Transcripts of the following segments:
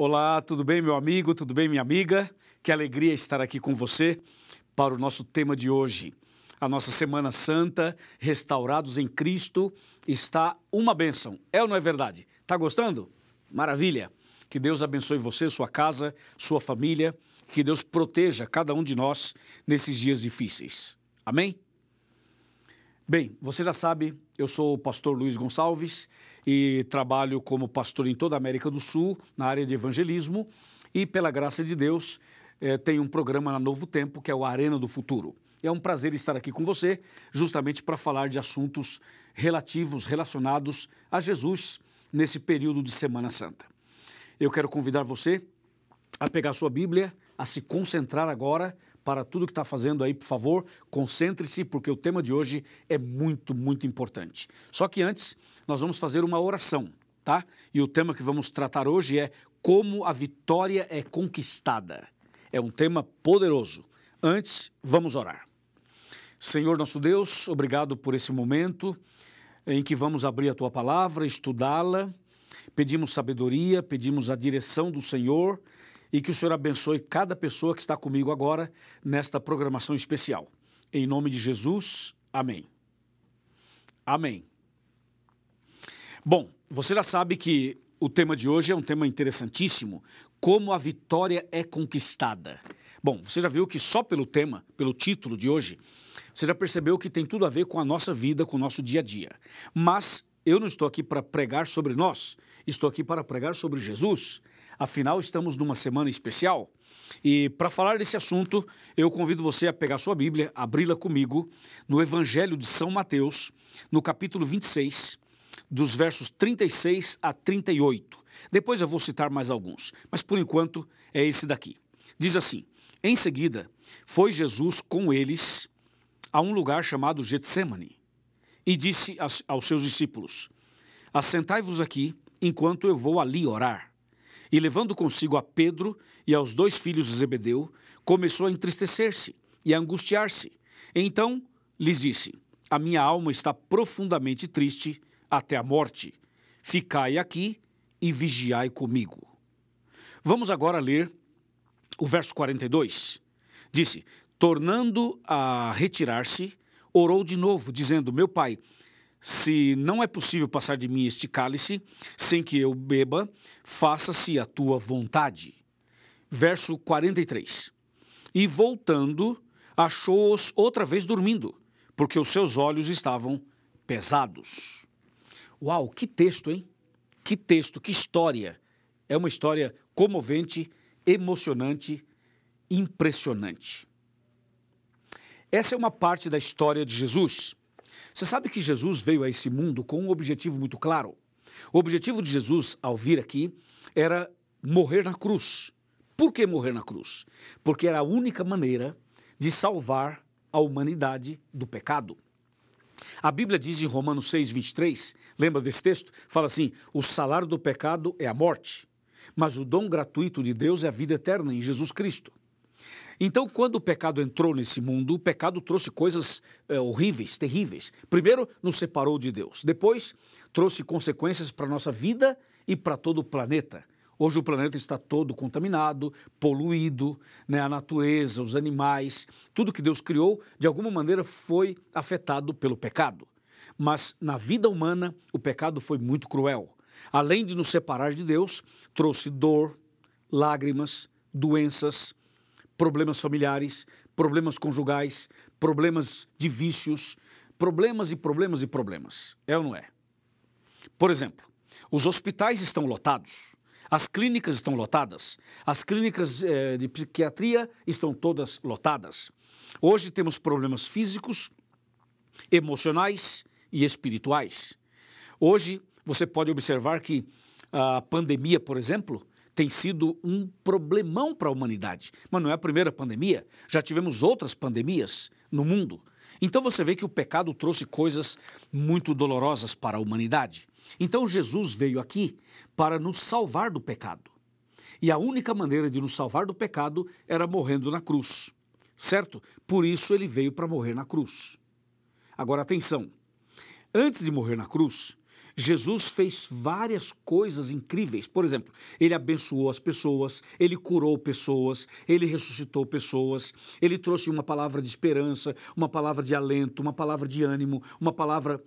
Olá, tudo bem, meu amigo? Tudo bem, minha amiga? Que alegria estar aqui com você para o nosso tema de hoje. A nossa Semana Santa, restaurados em Cristo, está uma bênção. É ou não é verdade? Tá gostando? Maravilha! Que Deus abençoe você, sua casa, sua família. Que Deus proteja cada um de nós nesses dias difíceis. Amém? Bem, você já sabe, eu sou o pastor Luiz Gonçalves e trabalho como pastor em toda a América do Sul, na área de evangelismo, e pela graça de Deus, eh, tenho um programa na Novo Tempo que é o Arena do Futuro. É um prazer estar aqui com você, justamente para falar de assuntos relativos, relacionados a Jesus nesse período de Semana Santa. Eu quero convidar você a pegar sua Bíblia, a se concentrar agora para tudo que está fazendo aí, por favor, concentre-se, porque o tema de hoje é muito, muito importante. Só que antes, nós vamos fazer uma oração, tá? E o tema que vamos tratar hoje é Como a Vitória é Conquistada. É um tema poderoso. Antes, vamos orar. Senhor nosso Deus, obrigado por esse momento em que vamos abrir a tua palavra, estudá-la. Pedimos sabedoria, pedimos a direção do Senhor e que o Senhor abençoe cada pessoa que está comigo agora nesta programação especial. Em nome de Jesus, amém. Amém. Bom, você já sabe que o tema de hoje é um tema interessantíssimo: como a vitória é conquistada. Bom, você já viu que só pelo tema, pelo título de hoje, você já percebeu que tem tudo a ver com a nossa vida, com o nosso dia a dia. Mas eu não estou aqui para pregar sobre nós, estou aqui para pregar sobre Jesus. Afinal, estamos numa semana especial. E para falar desse assunto, eu convido você a pegar sua Bíblia, abri-la comigo, no Evangelho de São Mateus, no capítulo 26, dos versos 36 a 38. Depois eu vou citar mais alguns, mas por enquanto é esse daqui. Diz assim: Em seguida, foi Jesus com eles a um lugar chamado Getsemane e disse aos seus discípulos: Assentai-vos aqui enquanto eu vou ali orar. E levando consigo a Pedro e aos dois filhos de Zebedeu, começou a entristecer-se e a angustiar-se. Então lhes disse: A minha alma está profundamente triste até a morte. Ficai aqui e vigiai comigo. Vamos agora ler o verso 42. Disse: Tornando a retirar-se, orou de novo, dizendo: Meu pai se não é possível passar de mim este cálice sem que eu beba, faça-se a tua vontade. Verso 43. E voltando, achou-os outra vez dormindo, porque os seus olhos estavam pesados. Uau, que texto, hein? Que texto, que história. É uma história comovente, emocionante, impressionante. Essa é uma parte da história de Jesus você sabe que Jesus veio a esse mundo com um objetivo muito claro. O objetivo de Jesus, ao vir aqui, era morrer na cruz. Por que morrer na cruz? Porque era a única maneira de salvar a humanidade do pecado. A Bíblia diz em Romanos 6, 23, lembra desse texto? Fala assim: o salário do pecado é a morte, mas o dom gratuito de Deus é a vida eterna em Jesus Cristo. Então, quando o pecado entrou nesse mundo, o pecado trouxe coisas é, horríveis, terríveis. Primeiro, nos separou de Deus. Depois, trouxe consequências para a nossa vida e para todo o planeta. Hoje o planeta está todo contaminado, poluído, né? a natureza, os animais, tudo que Deus criou, de alguma maneira foi afetado pelo pecado. Mas na vida humana, o pecado foi muito cruel. Além de nos separar de Deus, trouxe dor, lágrimas, doenças, problemas familiares, problemas conjugais, problemas de vícios, problemas e problemas e problemas. É ou não é? Por exemplo, os hospitais estão lotados, as clínicas estão lotadas, as clínicas eh, de psiquiatria estão todas lotadas. Hoje temos problemas físicos, emocionais e espirituais. Hoje você pode observar que a pandemia, por exemplo, tem sido um problemão para a humanidade. Mas não é a primeira pandemia, já tivemos outras pandemias no mundo. Então você vê que o pecado trouxe coisas muito dolorosas para a humanidade. Então Jesus veio aqui para nos salvar do pecado. E a única maneira de nos salvar do pecado era morrendo na cruz, certo? Por isso ele veio para morrer na cruz. Agora atenção: antes de morrer na cruz, Jesus fez várias coisas incríveis. Por exemplo, ele abençoou as pessoas, ele curou pessoas, ele ressuscitou pessoas, ele trouxe uma palavra de esperança, uma palavra de alento, uma palavra de ânimo, uma palavra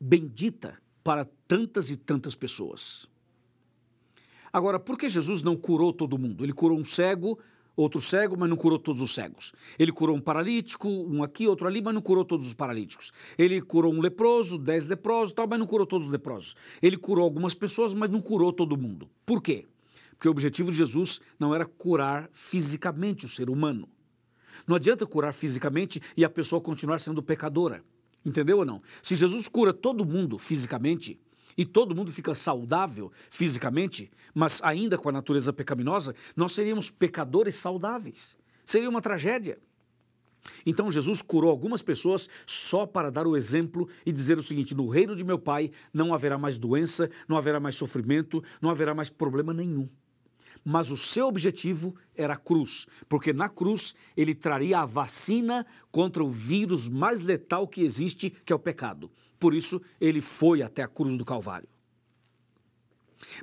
bendita para tantas e tantas pessoas. Agora, por que Jesus não curou todo mundo? Ele curou um cego, outro cego, mas não curou todos os cegos. Ele curou um paralítico, um aqui, outro ali, mas não curou todos os paralíticos. Ele curou um leproso, dez leprosos, tal, mas não curou todos os leprosos. Ele curou algumas pessoas, mas não curou todo mundo. Por quê? Porque o objetivo de Jesus não era curar fisicamente o ser humano. Não adianta curar fisicamente e a pessoa continuar sendo pecadora. Entendeu ou não? Se Jesus cura todo mundo fisicamente, e todo mundo fica saudável fisicamente, mas ainda com a natureza pecaminosa, nós seríamos pecadores saudáveis. Seria uma tragédia. Então Jesus curou algumas pessoas só para dar o exemplo e dizer o seguinte: no reino de meu Pai não haverá mais doença, não haverá mais sofrimento, não haverá mais problema nenhum. Mas o seu objetivo era a cruz, porque na cruz ele traria a vacina contra o vírus mais letal que existe, que é o pecado. Por isso, ele foi até a cruz do Calvário.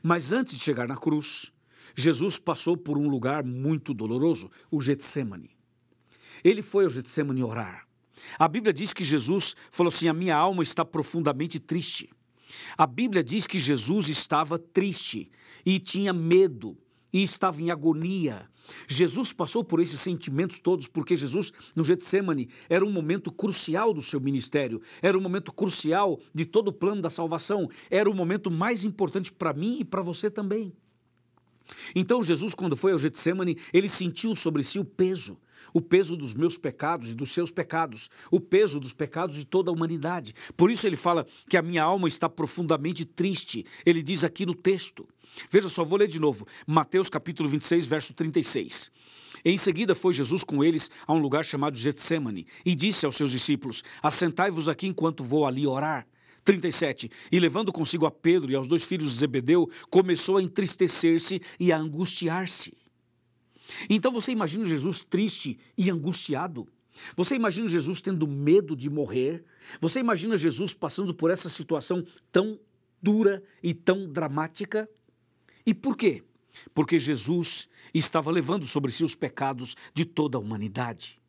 Mas antes de chegar na cruz, Jesus passou por um lugar muito doloroso, o Getsemane. Ele foi ao Getsemane orar. A Bíblia diz que Jesus falou assim: A minha alma está profundamente triste. A Bíblia diz que Jesus estava triste e tinha medo e estava em agonia Jesus passou por esses sentimentos todos, porque Jesus, no Getsemane, era um momento crucial do seu ministério, era um momento crucial de todo o plano da salvação, era o momento mais importante para mim e para você também. Então Jesus, quando foi ao Getsemane, ele sentiu sobre si o peso, o peso dos meus pecados e dos seus pecados, o peso dos pecados de toda a humanidade. Por isso ele fala que a minha alma está profundamente triste. Ele diz aqui no texto. Veja só, vou ler de novo. Mateus capítulo 26, verso 36. Em seguida foi Jesus com eles a um lugar chamado Getsemane e disse aos seus discípulos: Assentai-vos aqui enquanto vou ali orar. 37. E levando consigo a Pedro e aos dois filhos de Zebedeu, começou a entristecer-se e a angustiar-se. Então você imagina Jesus triste e angustiado? Você imagina Jesus tendo medo de morrer? Você imagina Jesus passando por essa situação tão dura e tão dramática? E por quê? Porque Jesus estava levando sobre si os pecados de toda a humanidade.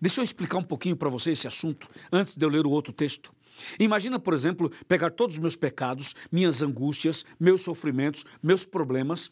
Deixa eu explicar um pouquinho para você esse assunto antes de eu ler o outro texto. Imagina, por exemplo, pegar todos os meus pecados, minhas angústias, meus sofrimentos, meus problemas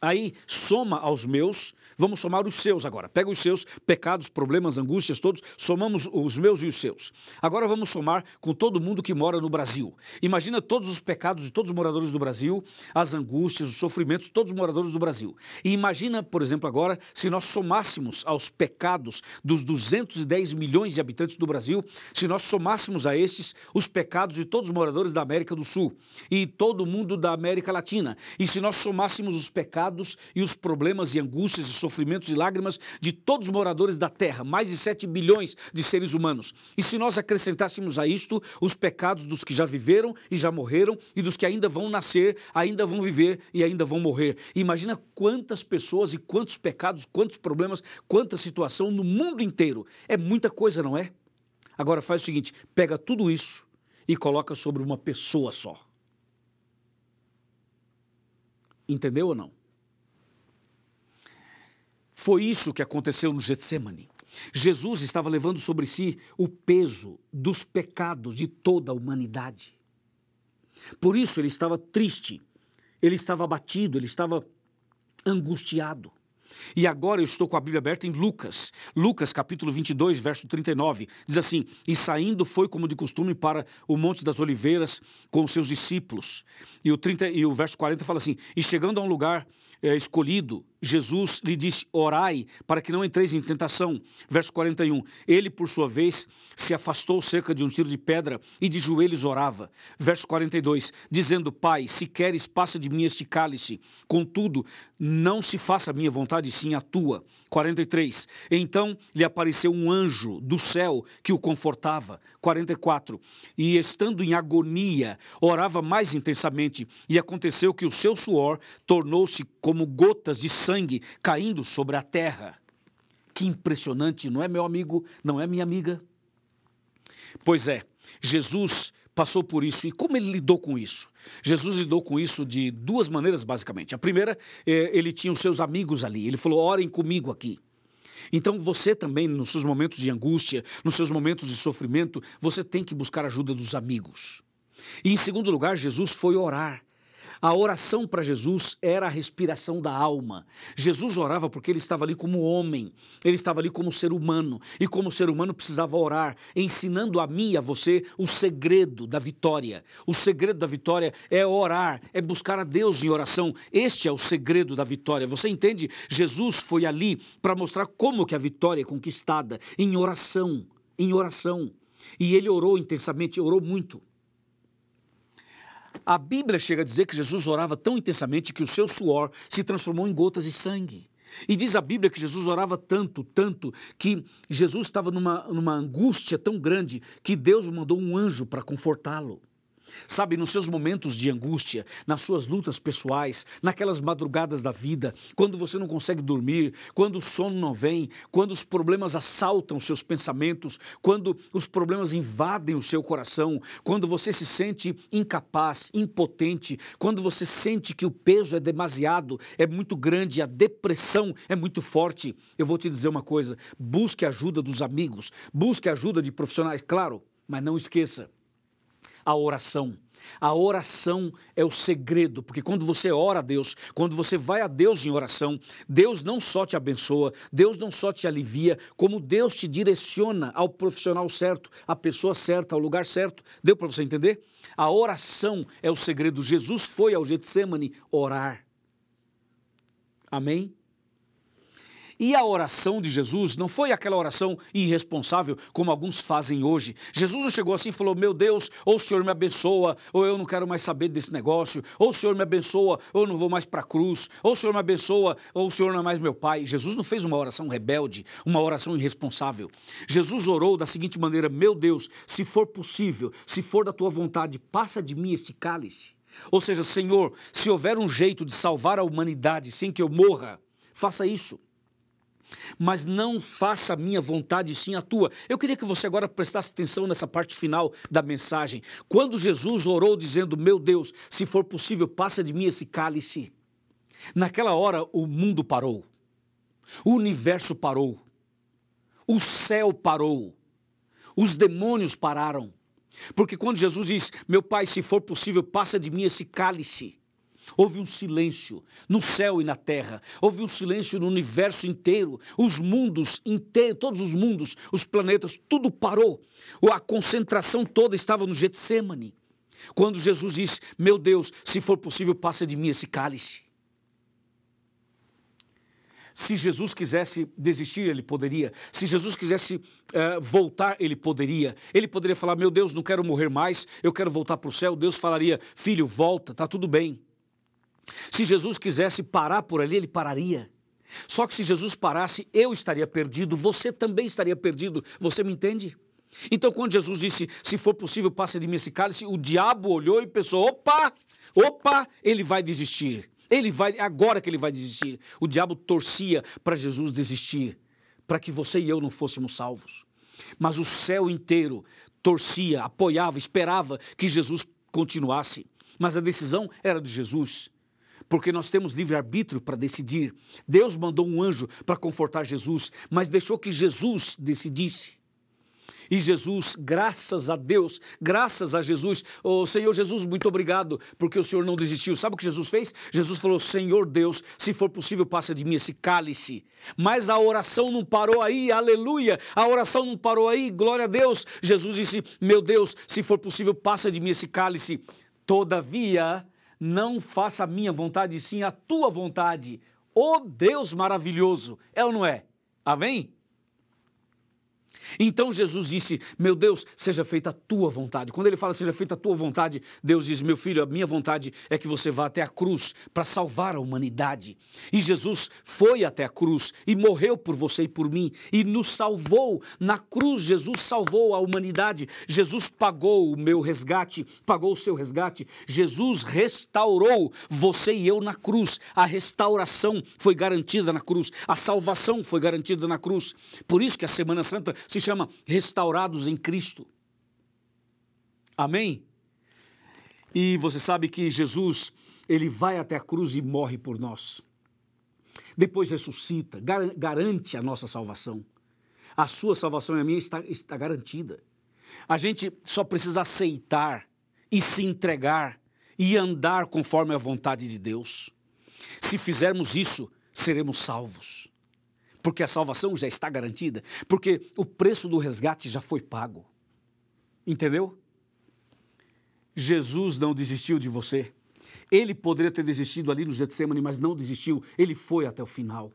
Aí soma aos meus, vamos somar os seus agora. Pega os seus pecados, problemas, angústias, todos, somamos os meus e os seus. Agora vamos somar com todo mundo que mora no Brasil. Imagina todos os pecados de todos os moradores do Brasil, as angústias, os sofrimentos de todos os moradores do Brasil. E imagina, por exemplo, agora, se nós somássemos aos pecados dos 210 milhões de habitantes do Brasil, se nós somássemos a estes os pecados de todos os moradores da América do Sul e todo mundo da América Latina. E se nós somássemos os pecados pecados e os problemas e angústias e sofrimentos e lágrimas de todos os moradores da terra, mais de 7 bilhões de seres humanos. E se nós acrescentássemos a isto os pecados dos que já viveram e já morreram e dos que ainda vão nascer, ainda vão viver e ainda vão morrer. Imagina quantas pessoas e quantos pecados, quantos problemas, quanta situação no mundo inteiro. É muita coisa, não é? Agora faz o seguinte, pega tudo isso e coloca sobre uma pessoa só. Entendeu ou não? Foi isso que aconteceu no Getsemane. Jesus estava levando sobre si o peso dos pecados de toda a humanidade. Por isso ele estava triste, ele estava abatido, ele estava angustiado. E agora eu estou com a Bíblia aberta em Lucas, Lucas capítulo 22, verso 39. Diz assim: E saindo foi como de costume para o Monte das Oliveiras com os seus discípulos. E o, 30, e o verso 40 fala assim: E chegando a um lugar é, escolhido, Jesus lhe disse: Orai, para que não entreis em tentação. Verso 41. Ele, por sua vez, se afastou cerca de um tiro de pedra e de joelhos orava. Verso 42. Dizendo: Pai, se queres, passa de mim este cálice. Contudo, não se faça a minha vontade, sim a tua. 43. Então lhe apareceu um anjo do céu que o confortava. 44. E estando em agonia, orava mais intensamente. E aconteceu que o seu suor tornou-se como gotas de sangue caindo sobre a terra. Que impressionante, não é, meu amigo? Não é, minha amiga? Pois é, Jesus passou por isso. E como ele lidou com isso? Jesus lidou com isso de duas maneiras, basicamente. A primeira, eh, ele tinha os seus amigos ali. Ele falou: orem comigo aqui. Então você também, nos seus momentos de angústia, nos seus momentos de sofrimento, você tem que buscar ajuda dos amigos. E em segundo lugar, Jesus foi orar. A oração para Jesus era a respiração da alma. Jesus orava porque ele estava ali como homem, ele estava ali como ser humano, e como ser humano precisava orar, ensinando a mim e a você o segredo da vitória. O segredo da vitória é orar, é buscar a Deus em oração. Este é o segredo da vitória. Você entende? Jesus foi ali para mostrar como que a vitória é conquistada em oração, em oração. E ele orou intensamente, orou muito. A Bíblia chega a dizer que Jesus orava tão intensamente que o seu suor se transformou em gotas de sangue. E diz a Bíblia que Jesus orava tanto, tanto, que Jesus estava numa, numa angústia tão grande que Deus mandou um anjo para confortá-lo. Sabe, nos seus momentos de angústia, nas suas lutas pessoais, naquelas madrugadas da vida, quando você não consegue dormir, quando o sono não vem, quando os problemas assaltam seus pensamentos, quando os problemas invadem o seu coração, quando você se sente incapaz, impotente, quando você sente que o peso é demasiado, é muito grande, a depressão é muito forte, eu vou te dizer uma coisa: busque ajuda dos amigos, busque ajuda de profissionais, claro, mas não esqueça a oração. A oração é o segredo, porque quando você ora a Deus, quando você vai a Deus em oração, Deus não só te abençoa, Deus não só te alivia, como Deus te direciona ao profissional certo, à pessoa certa, ao lugar certo. Deu para você entender? A oração é o segredo. Jesus foi ao Getsemane orar. Amém? E a oração de Jesus não foi aquela oração irresponsável como alguns fazem hoje. Jesus não chegou assim e falou: Meu Deus, ou o Senhor me abençoa, ou eu não quero mais saber desse negócio, ou o Senhor me abençoa, ou eu não vou mais para a cruz, ou o Senhor me abençoa, ou o Senhor não é mais meu Pai. Jesus não fez uma oração rebelde, uma oração irresponsável. Jesus orou da seguinte maneira: Meu Deus, se for possível, se for da tua vontade, passa de mim este cálice. Ou seja, Senhor, se houver um jeito de salvar a humanidade sem que eu morra, faça isso mas não faça a minha vontade, sim a tua. Eu queria que você agora prestasse atenção nessa parte final da mensagem. Quando Jesus orou dizendo: Meu Deus, se for possível, passa de mim esse cálice. Naquela hora o mundo parou, o universo parou, o céu parou, os demônios pararam. Porque quando Jesus diz: Meu Pai, se for possível, passa de mim esse cálice. Houve um silêncio no céu e na terra, houve um silêncio no universo inteiro, os mundos inteiros, todos os mundos, os planetas, tudo parou. A concentração toda estava no Getsemane. Quando Jesus disse: Meu Deus, se for possível, passa de mim esse cálice. Se Jesus quisesse desistir, ele poderia. Se Jesus quisesse eh, voltar, ele poderia. Ele poderia falar: Meu Deus, não quero morrer mais, eu quero voltar para o céu. Deus falaria: Filho, volta, está tudo bem. Se Jesus quisesse parar por ali, ele pararia. Só que se Jesus parasse, eu estaria perdido, você também estaria perdido. Você me entende? Então, quando Jesus disse, se for possível, passe de mim esse cálice, o diabo olhou e pensou: opa, opa, ele vai desistir. Ele vai, agora que ele vai desistir. O diabo torcia para Jesus desistir, para que você e eu não fôssemos salvos. Mas o céu inteiro torcia, apoiava, esperava que Jesus continuasse. Mas a decisão era de Jesus porque nós temos livre-arbítrio para decidir. Deus mandou um anjo para confortar Jesus, mas deixou que Jesus decidisse. E Jesus, graças a Deus, graças a Jesus, oh, Senhor Jesus, muito obrigado, porque o Senhor não desistiu. Sabe o que Jesus fez? Jesus falou: Senhor Deus, se for possível, passa de mim esse cálice. Mas a oração não parou aí, aleluia! A oração não parou aí, glória a Deus. Jesus disse: Meu Deus, se for possível, passa de mim esse cálice. Todavia, não faça a minha vontade, sim a tua vontade. Ô oh Deus maravilhoso, é ou não é? Amém? Então Jesus disse: Meu Deus, seja feita a tua vontade. Quando ele fala seja feita a tua vontade, Deus diz: Meu filho, a minha vontade é que você vá até a cruz para salvar a humanidade. E Jesus foi até a cruz e morreu por você e por mim e nos salvou. Na cruz, Jesus salvou a humanidade. Jesus pagou o meu resgate, pagou o seu resgate. Jesus restaurou você e eu na cruz. A restauração foi garantida na cruz, a salvação foi garantida na cruz. Por isso que a Semana Santa se se chama Restaurados em Cristo. Amém? E você sabe que Jesus, ele vai até a cruz e morre por nós. Depois ressuscita, garante a nossa salvação. A sua salvação e a minha está, está garantida. A gente só precisa aceitar e se entregar e andar conforme a vontade de Deus. Se fizermos isso, seremos salvos porque a salvação já está garantida, porque o preço do resgate já foi pago. Entendeu? Jesus não desistiu de você. Ele poderia ter desistido ali no Getsemane, mas não desistiu. Ele foi até o final.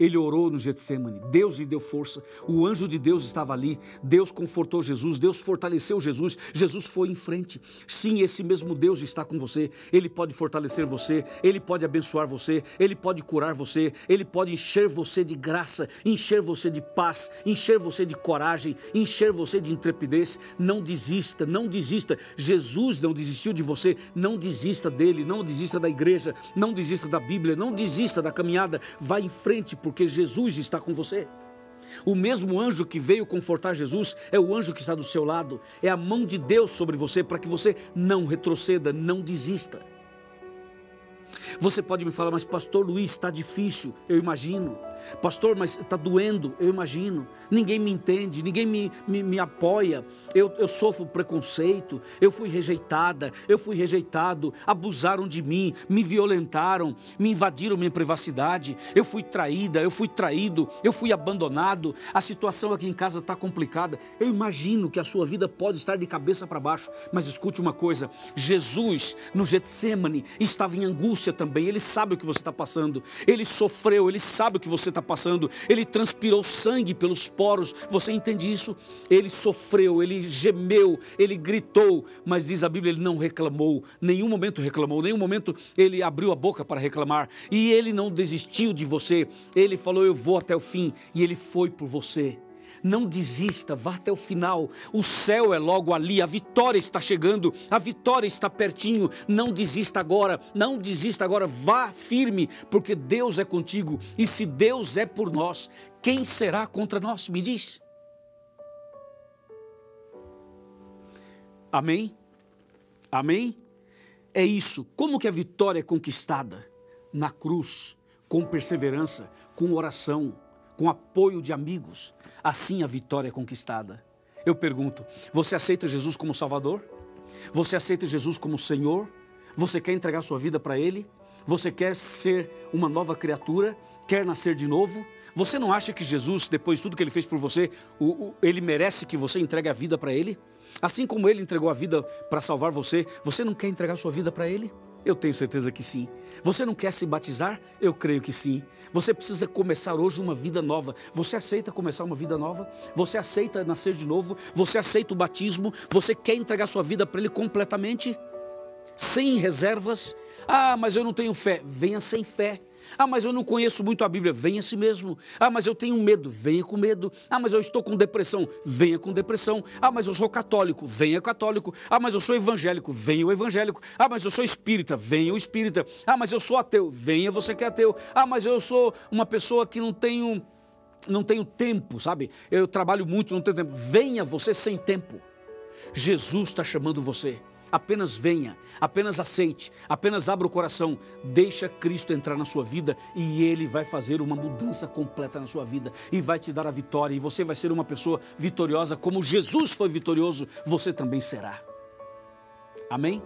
Ele orou no Getsemane, Deus lhe deu força, o anjo de Deus estava ali, Deus confortou Jesus, Deus fortaleceu Jesus, Jesus foi em frente. Sim, esse mesmo Deus está com você, ele pode fortalecer você, ele pode abençoar você, ele pode curar você, ele pode encher você de graça, encher você de paz, encher você de coragem, encher você de intrepidez. Não desista, não desista. Jesus não desistiu de você, não desista dele, não desista da igreja, não desista da Bíblia, não desista da caminhada, vá em frente, porque Jesus está com você. O mesmo anjo que veio confortar Jesus é o anjo que está do seu lado, é a mão de Deus sobre você para que você não retroceda, não desista. Você pode me falar, mas Pastor Luiz, está difícil, eu imagino. Pastor, mas está doendo, eu imagino. Ninguém me entende, ninguém me, me, me apoia. Eu, eu sofro preconceito, eu fui rejeitada, eu fui rejeitado. Abusaram de mim, me violentaram, me invadiram minha privacidade. Eu fui traída, eu fui traído, eu fui abandonado. A situação aqui em casa está complicada. Eu imagino que a sua vida pode estar de cabeça para baixo. Mas escute uma coisa: Jesus, no Getsemane, estava em angústia também. Ele sabe o que você está passando, ele sofreu, ele sabe o que você você está passando. Ele transpirou sangue pelos poros. Você entende isso? Ele sofreu, ele gemeu, ele gritou, mas diz a Bíblia, ele não reclamou. Nenhum momento reclamou, nenhum momento ele abriu a boca para reclamar. E ele não desistiu de você. Ele falou: Eu vou até o fim. E ele foi por você. Não desista, vá até o final. O céu é logo ali, a vitória está chegando, a vitória está pertinho. Não desista agora, não desista agora, vá firme, porque Deus é contigo e se Deus é por nós, quem será contra nós? Me diz. Amém? Amém? É isso. Como que a vitória é conquistada? Na cruz, com perseverança, com oração, com apoio de amigos. Assim a vitória é conquistada. Eu pergunto: você aceita Jesus como Salvador? Você aceita Jesus como Senhor? Você quer entregar sua vida para Ele? Você quer ser uma nova criatura? Quer nascer de novo? Você não acha que Jesus, depois de tudo que ele fez por você, o, o, ele merece que você entregue a vida para ele? Assim como ele entregou a vida para salvar você, você não quer entregar sua vida para ele? Eu tenho certeza que sim. Você não quer se batizar? Eu creio que sim. Você precisa começar hoje uma vida nova. Você aceita começar uma vida nova? Você aceita nascer de novo? Você aceita o batismo? Você quer entregar sua vida para Ele completamente? Sem reservas? Ah, mas eu não tenho fé. Venha sem fé. Ah, mas eu não conheço muito a Bíblia. Venha a si mesmo. Ah, mas eu tenho medo. Venha com medo. Ah, mas eu estou com depressão. Venha com depressão. Ah, mas eu sou católico. Venha católico. Ah, mas eu sou evangélico. Venha o evangélico. Ah, mas eu sou espírita. Venha o espírita. Ah, mas eu sou ateu. Venha você que é ateu. Ah, mas eu sou uma pessoa que não tenho não tenho tempo, sabe? Eu trabalho muito, não tenho tempo. Venha você sem tempo. Jesus está chamando você. Apenas venha, apenas aceite, apenas abra o coração, deixa Cristo entrar na sua vida e ele vai fazer uma mudança completa na sua vida e vai te dar a vitória e você vai ser uma pessoa vitoriosa como Jesus foi vitorioso, você também será. Amém?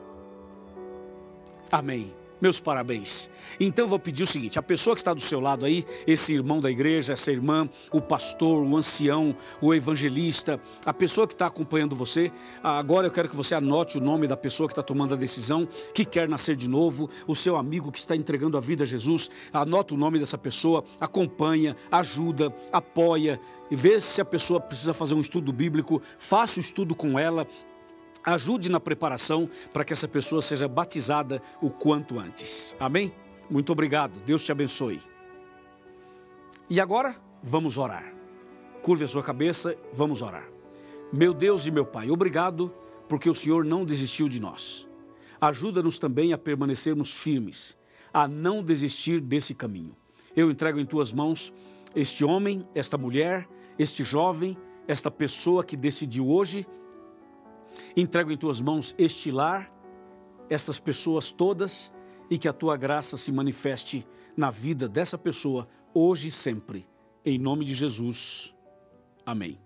Amém meus parabéns. Então vou pedir o seguinte: a pessoa que está do seu lado aí, esse irmão da igreja, essa irmã, o pastor, o ancião, o evangelista, a pessoa que está acompanhando você, agora eu quero que você anote o nome da pessoa que está tomando a decisão, que quer nascer de novo, o seu amigo que está entregando a vida a Jesus. Anote o nome dessa pessoa, acompanha, ajuda, apoia, e vê se a pessoa precisa fazer um estudo bíblico, faça o estudo com ela, ajude na preparação para que essa pessoa seja batizada o quanto antes. Amém? Muito obrigado. Deus te abençoe. E agora, vamos orar. Curve a sua cabeça, vamos orar. Meu Deus e meu Pai, obrigado porque o Senhor não desistiu de nós. Ajuda-nos também a permanecermos firmes, a não desistir desse caminho. Eu entrego em tuas mãos este homem, esta mulher, este jovem, esta pessoa que decidiu hoje Entrego em tuas mãos este lar, estas pessoas todas e que a tua graça se manifeste na vida dessa pessoa hoje e sempre. Em nome de Jesus. Amém.